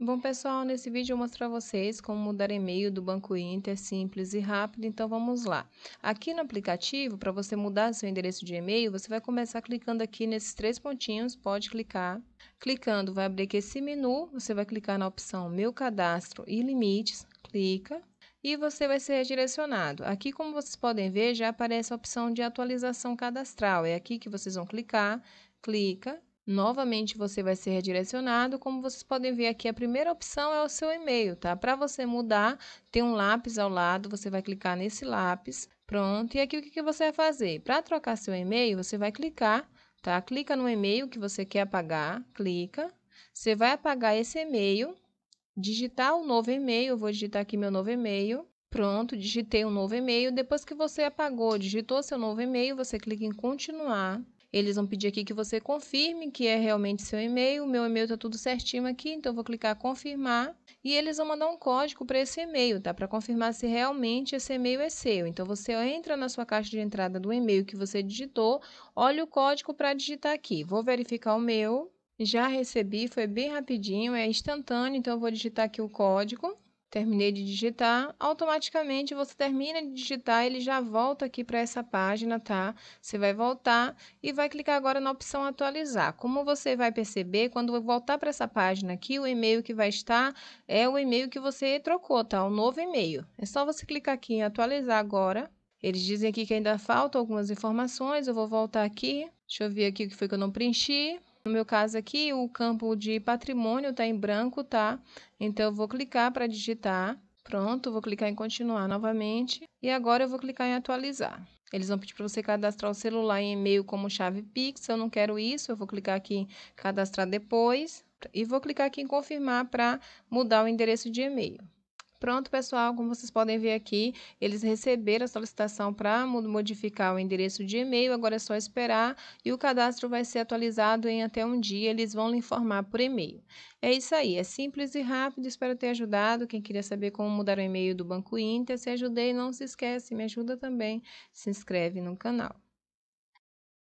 Bom, pessoal, nesse vídeo eu mostro para vocês como mudar e-mail do Banco Inter simples e rápido, então vamos lá. Aqui no aplicativo, para você mudar seu endereço de e-mail, você vai começar clicando aqui nesses três pontinhos, pode clicar. Clicando, vai abrir aqui esse menu, você vai clicar na opção Meu Cadastro e Limites, clica e você vai ser redirecionado. Aqui, como vocês podem ver, já aparece a opção de atualização cadastral, é aqui que vocês vão clicar, clica Novamente você vai ser redirecionado. Como vocês podem ver aqui, a primeira opção é o seu e-mail, tá? Para você mudar, tem um lápis ao lado, você vai clicar nesse lápis. Pronto. E aqui o que, você vai fazer? Para trocar seu e-mail, você vai clicar, tá? Clica no e-mail que você quer apagar, clica. Você vai apagar esse e-mail, digitar o um novo e-mail, eu vou digitar aqui meu novo e-mail. Pronto, digitei um novo e-mail. Depois que você apagou, digitou seu novo e-mail, você clica em continuar. Eles vão pedir aqui que você confirme que é realmente seu e-mail. O meu e-mail está tudo certinho aqui, então eu vou clicar confirmar. E eles vão mandar um código para esse e-mail, tá? Para confirmar se realmente esse e-mail é seu. Então você entra na sua caixa de entrada do e-mail que você digitou, olha o código para digitar aqui. Vou verificar o meu. Já recebi, foi bem rapidinho, é instantâneo, então eu vou digitar aqui o código. Terminei de digitar, automaticamente você termina de digitar, ele já volta aqui para essa página, tá? Você vai voltar e vai clicar agora na opção atualizar. Como você vai perceber, quando eu voltar para essa página aqui, o e-mail que vai estar é o e-mail que você trocou, tá? O novo e-mail. É só você clicar aqui em atualizar agora. Eles dizem aqui que ainda faltam algumas informações, eu vou voltar aqui. Deixa eu ver aqui o que foi que eu não preenchi. No meu caso aqui, o campo de patrimônio está em branco, tá? Então, eu vou clicar para digitar. Pronto, vou clicar em continuar novamente. E agora eu vou clicar em atualizar. Eles vão pedir para você cadastrar o celular e e-mail como chave Pix. Eu não quero isso, eu vou clicar aqui em cadastrar depois. E vou clicar aqui em confirmar para mudar o endereço de e-mail. Pronto, pessoal, como vocês podem ver aqui, eles receberam a solicitação para modificar o endereço de e-mail, agora é só esperar e o cadastro vai ser atualizado em até um dia, eles vão lhe informar por e-mail. É isso aí, é simples e rápido, espero ter ajudado. Quem queria saber como mudar o e-mail do Banco Inter, se ajudei, não se esquece, me ajuda também, se inscreve no canal.